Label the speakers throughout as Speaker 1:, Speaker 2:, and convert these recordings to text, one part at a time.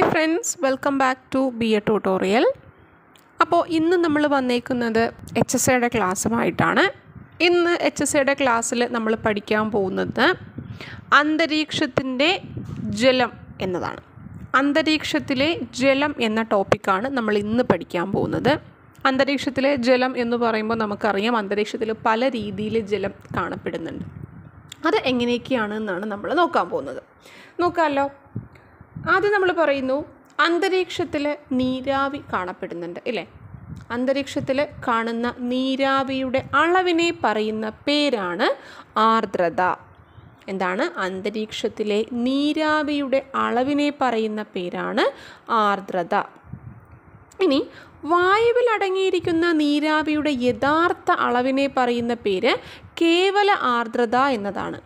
Speaker 1: hi friends welcome back to B A tutorial അപ്പോൾ ഇന്ന് നമ്മൾ വന്നേക്കുന്നത് എച്ച് എസ് എയുടെ ക്ലാസ്സുമായിട്ടാണ് ഇന്ന് എച്ച് എസ് എയുടെ ക്ലാസ്സിൽ നമ്മൾ പഠിക്കാൻ പോകുന്നത് അന്തരീക്ഷത്തിൻ്റെ ജലം എന്നതാണ് അന്തരീക്ഷത്തിലെ ജലം എന്ന ടോപ്പിക്കാണ് നമ്മൾ ഇന്ന് പഠിക്കാൻ പോകുന്നത് അന്തരീക്ഷത്തിലെ ജലം എന്ന് പറയുമ്പോൾ നമുക്കറിയാം അന്തരീക്ഷത്തിൽ പല രീതിയിൽ ജലം കാണപ്പെടുന്നുണ്ട് അത് എങ്ങനെയൊക്കെയാണ് എന്നാണ് നമ്മൾ നോക്കാൻ പോകുന്നത് നോക്കാമല്ലോ ആദ്യം നമ്മൾ പറയുന്നു അന്തരീക്ഷത്തിൽ നീരാവി കാണപ്പെടുന്നുണ്ട് ഇല്ലേ അന്തരീക്ഷത്തിൽ കാണുന്ന നീരാവിയുടെ അളവിനെ പറയുന്ന പേരാണ് ആർദ്രത എന്താണ് അന്തരീക്ഷത്തിലെ നീരാവിയുടെ അളവിനെ പറയുന്ന പേരാണ് ആർദ്രത ഇനി വായുവിൽ അടങ്ങിയിരിക്കുന്ന നീരാവിയുടെ യഥാർത്ഥ അളവിനെ പറയുന്ന പേര് കേവല ആർദ്രത എന്നതാണ്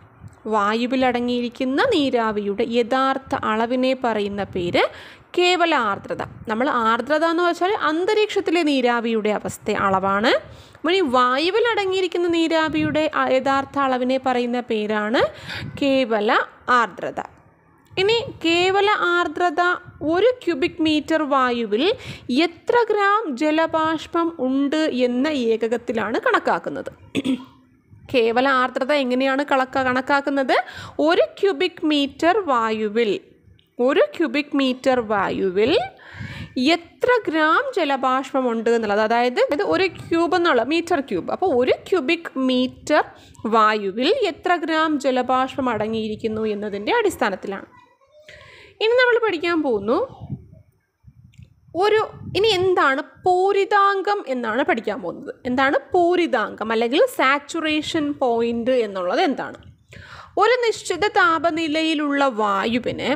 Speaker 1: വായുവിലടങ്ങിയിരിക്കുന്ന നീരാവിയുടെ യഥാർത്ഥ അളവിനെ പറയുന്ന പേര് കേവല ആർദ്രത നമ്മൾ ആർദ്രത എന്ന് വെച്ചാൽ അന്തരീക്ഷത്തിലെ നീരാവിയുടെ അവസ്ഥ അളവാണ് ഇനി ഈ അടങ്ങിയിരിക്കുന്ന നീരാവിയുടെ യഥാർത്ഥ അളവിനെ പറയുന്ന പേരാണ് കേവല ആർദ്രത ഇനി കേവല ആർദ്രത ഒരു ക്യൂബിക് മീറ്റർ വായുവിൽ എത്ര ഗ്രാം ജലബാഷ്പം ഉണ്ട് എന്ന ഏകകത്തിലാണ് കണക്കാക്കുന്നത് കേവല ആർദ്രത എങ്ങനെയാണ് കളക്ക കണക്കാക്കുന്നത് ഒരു ക്യൂബിക് മീറ്റർ വായുവിൽ ഒരു ക്യൂബിക് മീറ്റർ വായുവിൽ എത്ര ഗ്രാം ജലബാഷ്പമുണ്ട് എന്നുള്ളത് അതായത് ഇത് ഒരു ക്യൂബ് എന്നുള്ള മീറ്റർ ക്യൂബ് അപ്പോൾ ഒരു ക്യൂബിക് മീറ്റർ വായുവിൽ എത്ര ഗ്രാം ജലബാഷ്പം അടങ്ങിയിരിക്കുന്നു എന്നതിൻ്റെ അടിസ്ഥാനത്തിലാണ് ഇനി നമ്മൾ പഠിക്കാൻ പോകുന്നു ഒരു ഇനി എന്താണ് പൂരിതാംഗം എന്നാണ് പഠിക്കാൻ പോകുന്നത് എന്താണ് പൂരിതാംഗം അല്ലെങ്കിൽ സാച്ചുറേഷൻ പോയിൻ്റ് എന്നുള്ളത് എന്താണ് ഒരു നിശ്ചിത താപനിലയിലുള്ള വായുവിന്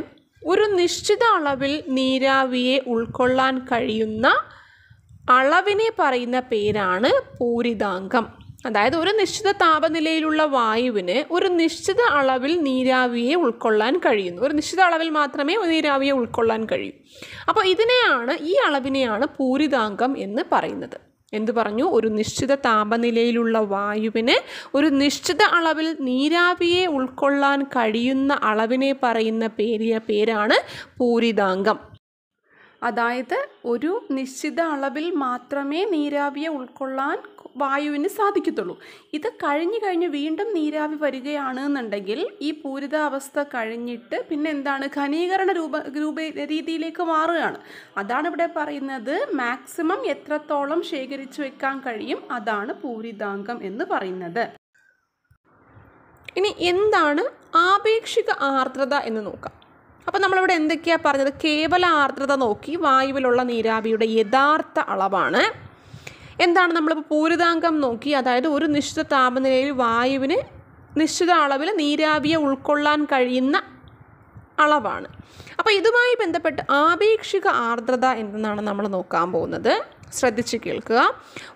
Speaker 1: ഒരു നിശ്ചിത അളവിൽ നീരാവിയെ ഉൾക്കൊള്ളാൻ കഴിയുന്ന അളവിനെ പറയുന്ന പേരാണ് പൂരിതാംഗം അതായത് ഒരു നിശ്ചിത താപനിലയിലുള്ള വായുവിന് ഒരു നിശ്ചിത അളവിൽ നീരാവിയെ ഉൾക്കൊള്ളാൻ കഴിയുന്നു ഒരു നിശ്ചിത അളവിൽ മാത്രമേ നീരാവിയെ ഉൾക്കൊള്ളാൻ കഴിയൂ അപ്പോൾ ഇതിനെയാണ് ഈ അളവിനെയാണ് പൂരിതാംഗം എന്ന് പറയുന്നത് എന്തു പറഞ്ഞു ഒരു നിശ്ചിത താപനിലയിലുള്ള വായുവിന് ഒരു നിശ്ചിത അളവിൽ നീരാവിയെ ഉൾക്കൊള്ളാൻ കഴിയുന്ന അളവിനെ പറയുന്ന പേരിയ പേരാണ് പൂരിതാംഗം അതായത് ഒരു നിശ്ചിത അളവിൽ മാത്രമേ നീരാവിയെ ഉൾക്കൊള്ളാൻ വായുവിന് സാധിക്കത്തുള്ളൂ ഇത് കഴിഞ്ഞു കഴിഞ്ഞ് വീണ്ടും നീരാവി വരികയാണ് എന്നുണ്ടെങ്കിൽ ഈ പൂരിതാവസ്ഥ കഴിഞ്ഞിട്ട് പിന്നെ എന്താണ് ഘനീകരണ രൂപ രൂപ രീതിയിലേക്ക് മാറുകയാണ് അതാണ് ഇവിടെ പറയുന്നത് മാക്സിമം എത്രത്തോളം ശേഖരിച്ചു വെക്കാൻ കഴിയും അതാണ് പൂരിതാംഗം എന്ന് പറയുന്നത് ഇനി എന്താണ് ആപേക്ഷിക ആർദ്രത എന്ന് നോക്കാം അപ്പോൾ നമ്മളിവിടെ എന്തൊക്കെയാണ് പറഞ്ഞത് കേവല ആർദ്രത നോക്കി വായുവിലുള്ള നീരാവിയുടെ യഥാർത്ഥ അളവാണ് എന്താണ് നമ്മളിപ്പോൾ പൂരിതാംഗം നോക്കി അതായത് ഒരു നിശ്ചിത താപനിലയിൽ വായുവിന് നിശ്ചിത അളവിൽ നീരാവിയെ ഉൾക്കൊള്ളാൻ കഴിയുന്ന അളവാണ് അപ്പോൾ ഇതുമായി ബന്ധപ്പെട്ട് ആപേക്ഷിക ആർദ്രത എന്തെന്നാണ് നമ്മൾ നോക്കാൻ പോകുന്നത് ശ്രദ്ധിച്ച് കേൾക്കുക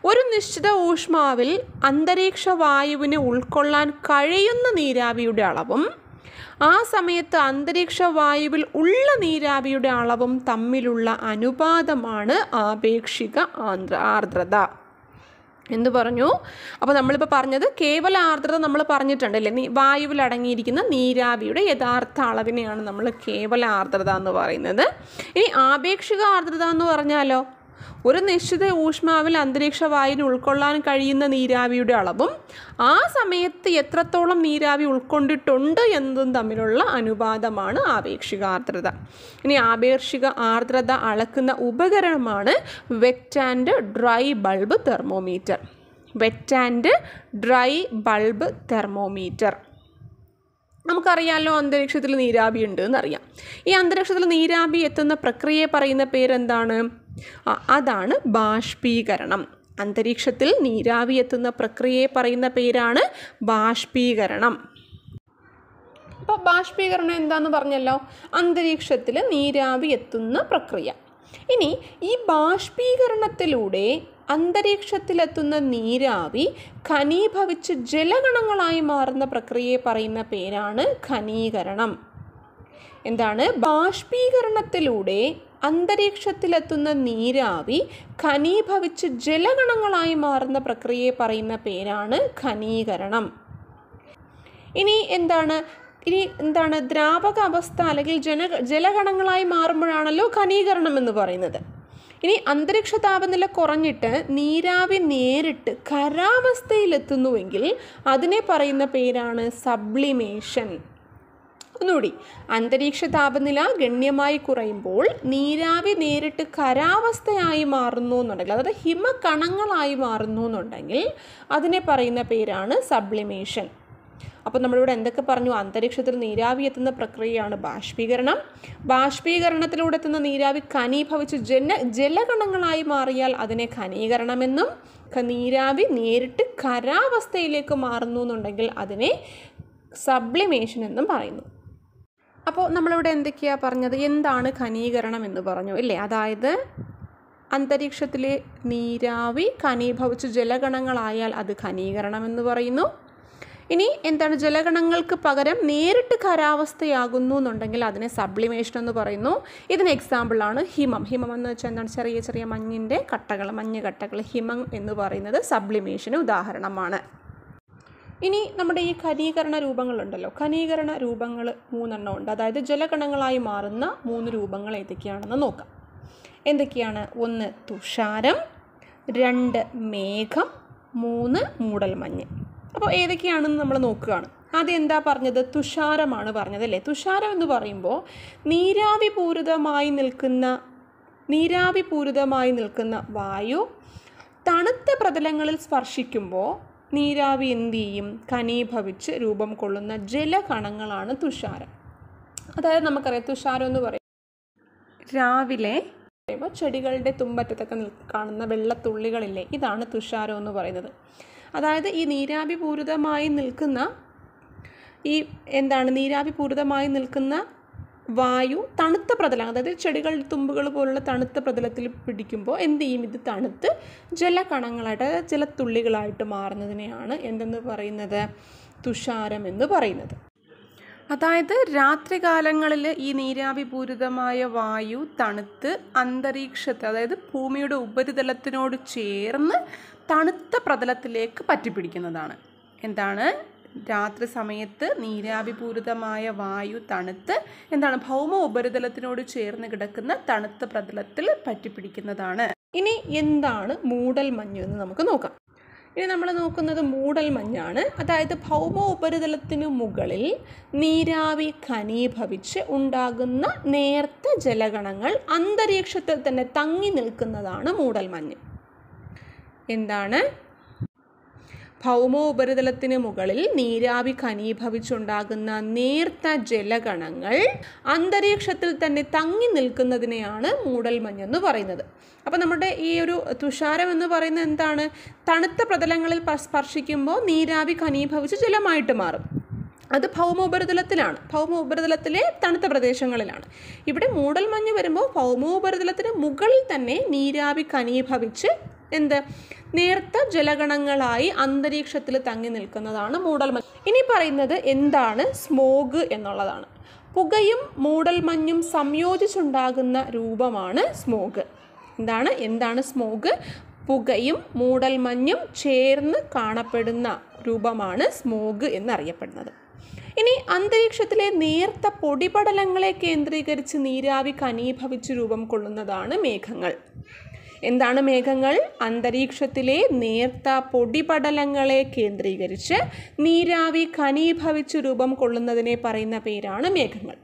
Speaker 1: ഒരു നിശ്ചിത ഊഷ്മാവിൽ അന്തരീക്ഷ വായുവിന് ഉൾക്കൊള്ളാൻ കഴിയുന്ന നീരാവിയുടെ അളവും ആ സമയത്ത് അന്തരീക്ഷ വായുവിൽ ഉള്ള നീരാവിയുടെ അളവും തമ്മിലുള്ള അനുപാതമാണ് ആപേക്ഷിക ആന്ദ്ര ആർദ്രത എന്ന് പറഞ്ഞു അപ്പോൾ നമ്മളിപ്പോൾ പറഞ്ഞത് കേവല ആർദ്രത നമ്മൾ പറഞ്ഞിട്ടുണ്ട് അല്ലേ നീ വായുവിൽ അടങ്ങിയിരിക്കുന്ന നീരാവിയുടെ യഥാർത്ഥ അളവിനെയാണ് നമ്മൾ കേവല ആർദ്രത എന്ന് പറയുന്നത് ഇനി ആപേക്ഷിക ആർദ്രത എന്ന് പറഞ്ഞാലോ ഒരു നിശ്ചിത ഊഷ്മാവിൽ അന്തരീക്ഷ വായുവിന് ഉൾക്കൊള്ളാൻ കഴിയുന്ന നീരാവിയുടെ അളവും ആ സമയത്ത് എത്രത്തോളം നീരാവി ഉൾക്കൊണ്ടിട്ടുണ്ട് എന്നതും തമ്മിലുള്ള അനുപാതമാണ് ആപേക്ഷിക ആർദ്രത ഇനി ആപേക്ഷിക ആർദ്രത അളക്കുന്ന ഉപകരണമാണ് wet and dry bulb thermometer wet and dry bulb thermometer നമുക്കറിയാമല്ലോ അന്തരീക്ഷത്തിൽ നീരാവി ഉണ്ട് എന്നറിയാം ഈ അന്തരീക്ഷത്തിൽ നീരാവി എത്തുന്ന പ്രക്രിയയെ പറയുന്ന പേരെന്താണ് അതാണ് ബാഷ്പീകരണം അന്തരീക്ഷത്തിൽ നീരാവി എത്തുന്ന പ്രക്രിയയെ പറയുന്ന പേരാണ് ബാഷ്പീകരണം അപ്പോൾ ബാഷ്പീകരണം എന്താന്ന് പറഞ്ഞല്ലോ അന്തരീക്ഷത്തിൽ നീരാവി എത്തുന്ന പ്രക്രിയ ഇനി ഈ ബാഷ്പീകരണത്തിലൂടെ അന്തരീക്ഷത്തിലെത്തുന്ന നീരാവി ഖനീഭവിച്ച് ജലഗണങ്ങളായി മാറുന്ന പ്രക്രിയയെ പറയുന്ന പേരാണ് ഖനീകരണം എന്താണ് ബാഷ്പീകരണത്തിലൂടെ അന്തരീക്ഷത്തിലെത്തുന്ന നീരാവി ഖനീഭവിച്ച് ജലഗണങ്ങളായി മാറുന്ന പ്രക്രിയയെ പറയുന്ന പേരാണ് ഖനീകരണം ഇനി എന്താണ് ഇനി എന്താണ് ദ്രാവക അവസ്ഥ അല്ലെങ്കിൽ ജന ജലഗണങ്ങളായി മാറുമ്പോഴാണല്ലോ ഖനീകരണം എന്ന് പറയുന്നത് ഇനി അന്തരീക്ഷ താപനില കുറഞ്ഞിട്ട് നീരാവി നേരിട്ട് ഖരാവസ്ഥയിലെത്തുന്നുവെങ്കിൽ അതിനെ പറയുന്ന പേരാണ് സബ്ലിമേഷൻ ഒന്നുകൂടി അന്തരീക്ഷ താപനില ഗണ്യമായി കുറയുമ്പോൾ നീരാവി നേരിട്ട് കരാവസ്ഥയായി മാറുന്നു എന്നുണ്ടെങ്കിൽ അതായത് ഹിമകണങ്ങളായി മാറുന്നു എന്നുണ്ടെങ്കിൽ അതിനെ പറയുന്ന പേരാണ് സബ്ലിമേഷൻ അപ്പോൾ നമ്മളിവിടെ എന്തൊക്കെ പറഞ്ഞു അന്തരീക്ഷത്തിൽ നീരാവി എത്തുന്ന പ്രക്രിയയാണ് ബാഷ്പീകരണം ബാഷ്പീകരണത്തിലൂടെ എത്തുന്ന നീരാവി ഖനീഭവിച്ച് ജന ജലകണങ്ങളായി മാറിയാൽ അതിനെ ഖനീകരണമെന്നും നീരാവി നേരിട്ട് കരാവസ്ഥയിലേക്ക് മാറുന്നു എന്നുണ്ടെങ്കിൽ അതിനെ സബ്ലിമേഷൻ എന്നും പറയുന്നു അപ്പോൾ നമ്മളിവിടെ എന്തൊക്കെയാണ് പറഞ്ഞത് എന്താണ് ഖനീകരണം എന്ന് പറഞ്ഞു ഇല്ലേ അതായത് അന്തരീക്ഷത്തിലെ നീരാവി ഖനീഭവിച്ച് ജലഗണങ്ങളായാൽ അത് ഖനീകരണം എന്ന് പറയുന്നു ഇനി എന്താണ് ജലഗണങ്ങൾക്ക് പകരം നേരിട്ട് ഖരാവസ്ഥയാകുന്നു എന്നുണ്ടെങ്കിൽ അതിനെ സബ്ലിമേഷൻ എന്ന് പറയുന്നു ഇതിന് എക്സാമ്പിളാണ് ഹിമം ഹിമം എന്ന് വെച്ചാൽ എന്താണ് ചെറിയ ചെറിയ മഞ്ഞിൻ്റെ കട്ടകൾ മഞ്ഞ് കട്ടകൾ ഹിമം എന്ന് പറയുന്നത് സബ്ലിമേഷന് ഉദാഹരണമാണ് ഇനി നമ്മുടെ ഈ ഖനീകരണ രൂപങ്ങളുണ്ടല്ലോ ഖനീകരണ രൂപങ്ങൾ മൂന്നെണ്ണം ഉണ്ട് അതായത് ജലകണങ്ങളായി മാറുന്ന മൂന്ന് രൂപങ്ങൾ ഏതൊക്കെയാണെന്ന് നോക്കാം എന്തൊക്കെയാണ് ഒന്ന് തുഷാരം രണ്ട് മേഘം മൂന്ന് മൂടൽമഞ്ഞ് അപ്പോൾ ഏതൊക്കെയാണെന്ന് നമ്മൾ നോക്കുകയാണ് ആദ്യം എന്താ പറഞ്ഞത് തുഷാരമാണ് പറഞ്ഞത് അല്ലേ തുഷാരം എന്ന് പറയുമ്പോൾ നീരാവി പൂരിതമായി നിൽക്കുന്ന നീരാവി പൂരിതമായി നിൽക്കുന്ന വായു തണുത്ത പ്രതലങ്ങളിൽ സ്പർശിക്കുമ്പോൾ നീരാവി എന്ത് ചെയ്യും ഖനീഭവിച്ച് രൂപം കൊള്ളുന്ന ജലകണങ്ങളാണ് തുഷാരം അതായത് നമുക്കറിയാം തുഷാരം എന്ന് പറയും രാവിലെ പറയുമ്പോൾ ചെടികളുടെ തുമ്പറ്റത്തൊക്കെ കാണുന്ന വെള്ളത്തുള്ളികളില്ലേ ഇതാണ് തുഷാരം എന്ന് പറയുന്നത് അതായത് ഈ നീരാവിപൂരിതമായി നിൽക്കുന്ന ഈ എന്താണ് നീരാവിപൂരിതമായി നിൽക്കുന്ന വായു തണുത്ത പ്രതലം അതായത് ചെടികളുടെ തുമ്പുകൾ പോലുള്ള തണുത്ത പ്രതലത്തിൽ പിടിക്കുമ്പോൾ എന്ത് ചെയ്യും ഇത് തണുത്ത് ജലകണങ്ങളായിട്ട് ജലത്തുള്ളികളായിട്ട് മാറുന്നതിനെയാണ് എന്തെന്ന് പറയുന്നത് തുഷാരം എന്ന് പറയുന്നത് അതായത് രാത്രികാലങ്ങളിൽ ഈ നീരാവിപൂരിതമായ വായു തണുത്ത് അന്തരീക്ഷത്തെ അതായത് ഭൂമിയുടെ ഉപരിതലത്തിനോട് ചേർന്ന് തണുത്ത പ്രതലത്തിലേക്ക് പറ്റിപ്പിടിക്കുന്നതാണ് എന്താണ് രാത്രി സമയത്ത് നീരാവിപൂരിതമായ വായു തണുത്ത് എന്താണ് ഭൗമ ഉപരിതലത്തിനോട് ചേർന്ന് കിടക്കുന്ന തണുത്ത പ്രതലത്തിൽ പറ്റിപ്പിടിക്കുന്നതാണ് ഇനി എന്താണ് മൂടൽ മഞ്ഞ് എന്ന് നമുക്ക് നോക്കാം ഇനി നമ്മൾ നോക്കുന്നത് മൂടൽ മഞ്ഞാണ് അതായത് ഭൗമ ഉപരിതലത്തിനു മുകളിൽ നീരാവി ഖനീഭവിച്ച് ഉണ്ടാകുന്ന നേർത്ത ജലഗണങ്ങൾ അന്തരീക്ഷത്തിൽ തന്നെ തങ്ങി നിൽക്കുന്നതാണ് മൂടൽ മഞ്ഞ് എന്താണ് ഭൗമോപരിതലത്തിന് മുകളിൽ നീരാവി ഖനീഭവിച്ചുണ്ടാകുന്ന നേർത്ത ജലഗണങ്ങൾ അന്തരീക്ഷത്തിൽ തന്നെ തങ്ങി നിൽക്കുന്നതിനെയാണ് മൂടൽമഞ്ഞ് എന്ന് പറയുന്നത് അപ്പോൾ നമ്മുടെ ഈ ഒരു തുഷാരം എന്ന് പറയുന്നത് എന്താണ് തണുത്ത പ്രതലങ്ങളിൽ സ്പർശിക്കുമ്പോൾ നീരാവി ഖനീഭവിച്ച് ജലമായിട്ട് മാറും അത് ഭൗമോപരിതലത്തിലാണ് ഭൗമോപരിതലത്തിലെ തണുത്ത പ്രദേശങ്ങളിലാണ് ഇവിടെ മൂടൽമഞ്ഞ് വരുമ്പോൾ ഭൗമോപരിതലത്തിന് മുകളിൽ തന്നെ നീരാവി ഖനീഭവിച്ച് എന്ത് നേർത്ത ജലഗണങ്ങളായി അന്തരീക്ഷത്തിൽ തങ്ങി നിൽക്കുന്നതാണ് മൂടൽമഞ്ഞ് ഇനി പറയുന്നത് എന്താണ് സ്മോഗ് എന്നുള്ളതാണ് പുകയും മൂടൽമഞ്ഞും സംയോജിച്ചുണ്ടാകുന്ന രൂപമാണ് സ്മോഗ് എന്താണ് എന്താണ് സ്മോഗ് പുകയും മൂടൽമഞ്ഞും ചേർന്ന് കാണപ്പെടുന്ന രൂപമാണ് സ്മോഗ് എന്നറിയപ്പെടുന്നത് ഇനി അന്തരീക്ഷത്തിലെ നേർത്ത പൊടിപടലങ്ങളെ കേന്ദ്രീകരിച്ച് നീരാവി കനീഭവിച്ച് രൂപം കൊള്ളുന്നതാണ് മേഘങ്ങൾ എന്താണ് മേഘങ്ങൾ അന്തരീക്ഷത്തിലെ നേർത്ത പൊടിപടലങ്ങളെ കേന്ദ്രീകരിച്ച് നീരാവി ഘനീഭവിച്ച് രൂപം കൊള്ളുന്നതിനെ പറയുന്ന പേരാണ് മേഘങ്ങൾ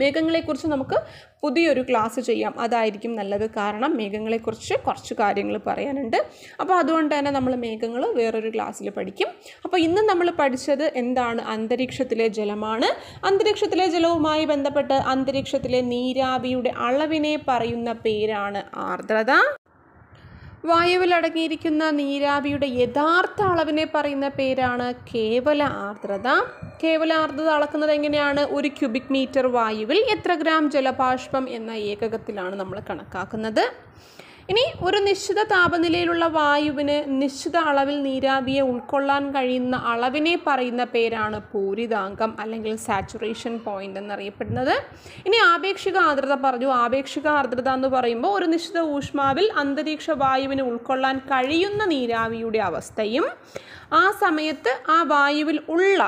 Speaker 1: മേഘങ്ങളെക്കുറിച്ച് നമുക്ക് പുതിയൊരു ക്ലാസ് ചെയ്യാം അതായിരിക്കും നല്ലത് കാരണം മേഘങ്ങളെക്കുറിച്ച് കുറച്ച് കാര്യങ്ങൾ പറയാനുണ്ട് അപ്പോൾ അതുകൊണ്ട് തന്നെ നമ്മൾ മേഘങ്ങൾ വേറൊരു ക്ലാസ്സിൽ പഠിക്കും അപ്പോൾ ഇന്ന് നമ്മൾ പഠിച്ചത് എന്താണ് അന്തരീക്ഷത്തിലെ ജലമാണ് അന്തരീക്ഷത്തിലെ ജലവുമായി ബന്ധപ്പെട്ട് അന്തരീക്ഷത്തിലെ നീരാവിയുടെ അളവിനെ പറയുന്ന പേരാണ് ആർദ്രത വായുവിൽ അടങ്ങിയിരിക്കുന്ന നീരാവിയുടെ യഥാർത്ഥ അളവിനെ പറയുന്ന പേരാണ് കേവല ആർദ്രത കേവല ആർദ്രത അളക്കുന്നത് എങ്ങനെയാണ് ഒരു ക്യൂബിക് മീറ്റർ വായുവിൽ എത്ര ഗ്രാം ജലബാഷ്പം എന്ന ഏകകത്തിലാണ് നമ്മൾ കണക്കാക്കുന്നത് ഇനി ഒരു നിശ്ചിത താപനിലയിലുള്ള വായുവിന് നിശ്ചിത അളവിൽ നീരാവിയെ ഉൾക്കൊള്ളാൻ കഴിയുന്ന അളവിനെ പറയുന്ന പേരാണ് പൂരിതാങ്കം അല്ലെങ്കിൽ സാച്ചുറേഷൻ പോയിന്റ് എന്നറിയപ്പെടുന്നത് ഇനി ആപേക്ഷിക ആർദ്രത പറഞ്ഞു ആപേക്ഷിക ആർദ്രത എന്ന് പറയുമ്പോൾ ഒരു നിശ്ചിത ഊഷ്മാവിൽ അന്തരീക്ഷ വായുവിന് ഉൾക്കൊള്ളാൻ കഴിയുന്ന നീരാവിയുടെ അവസ്ഥയും ആ സമയത്ത് ആ വായുവിൽ ഉള്ള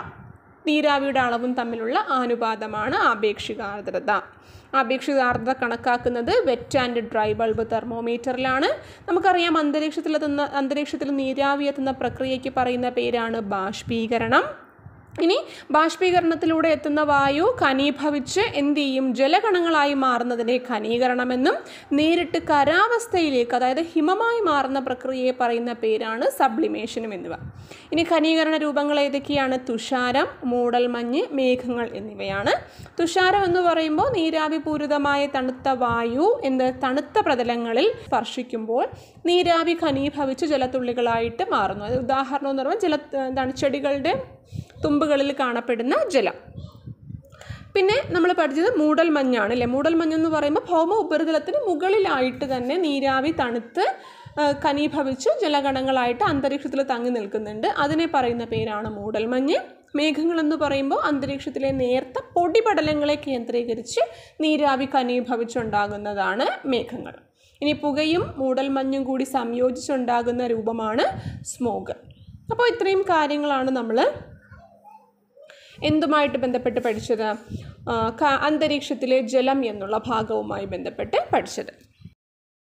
Speaker 1: നീരാവിയുടെ അളവും തമ്മിലുള്ള അനുപാതമാണ് ആപേക്ഷിക ആർദ്രത ആപേക്ഷിക ആർദ്രത കണക്കാക്കുന്നത് വെറ്റ് ആൻഡ് ഡ്രൈ ബൾബ് തെർമോമീറ്ററിലാണ് നമുക്കറിയാം അന്തരീക്ഷത്തിലെത്തുന്ന അന്തരീക്ഷത്തിൽ നീരാവി എത്തുന്ന പ്രക്രിയയ്ക്ക് പറയുന്ന പേരാണ് ബാഷ്പീകരണം ഇനി ബാഷ്പീകരണത്തിലൂടെ എത്തുന്ന വായു ഖനീഭവിച്ച് എന്ത് ചെയ്യും ജലകണങ്ങളായി മാറുന്നതിനെ ഖനീകരണമെന്നും നേരിട്ട് കരാവസ്ഥയിലേക്ക് അതായത് ഹിമമായി മാറുന്ന പ്രക്രിയയെ പറയുന്ന പേരാണ് സബ്ലിമേഷനും എന്നിവ ഇനി ഖനീകരണ രൂപങ്ങൾ ഏതൊക്കെയാണ് തുഷാരം മൂടൽമഞ്ഞ് മേഘങ്ങൾ എന്നിവയാണ് തുഷാരം എന്ന് പറയുമ്പോൾ നീരാവി പൂരിതമായ തണുത്ത വായു എന്ത് തണുത്ത പ്രതലങ്ങളിൽ സ്പർശിക്കുമ്പോൾ നീരാവി ഖനീഭവിച്ച് ജലത്തുള്ളികളായിട്ട് മാറുന്നു ഉദാഹരണം എന്ന് പറയുമ്പോൾ ജല എന്താണ് ചെടികളുടെ തുമ്പുകളിൽ കാണപ്പെടുന്ന ജലം പിന്നെ നമ്മൾ പഠിച്ചത് മൂടൽ മഞ്ഞാണ് അല്ലേ മൂടൽ എന്ന് പറയുമ്പോൾ ഭൗമ ഉപരിതലത്തിന് മുകളിലായിട്ട് തന്നെ നീരാവി തണുത്ത് കനീഭവിച്ച് ജലഗണങ്ങളായിട്ട് അന്തരീക്ഷത്തിൽ തങ്ങി നിൽക്കുന്നുണ്ട് അതിനെ പറയുന്ന പേരാണ് മൂടൽമഞ്ഞ് മേഘങ്ങളെന്ന് പറയുമ്പോൾ അന്തരീക്ഷത്തിലെ നേർത്ത പൊടിപടലങ്ങളെ കേന്ദ്രീകരിച്ച് നീരാവി കനീഭവിച്ചുണ്ടാകുന്നതാണ് മേഘങ്ങൾ ഇനി പുകയും മൂടൽമഞ്ഞും കൂടി സംയോജിച്ചുണ്ടാകുന്ന രൂപമാണ് സ്മോഗ് അപ്പോൾ ഇത്രയും കാര്യങ്ങളാണ് നമ്മൾ എന്തുമായിട്ട് ബന്ധപ്പെട്ട് പഠിച്ചത് അന്തരീക്ഷത്തിലെ ജലം എന്നുള്ള ഭാഗവുമായി ബന്ധപ്പെട്ട് പഠിച്ചത്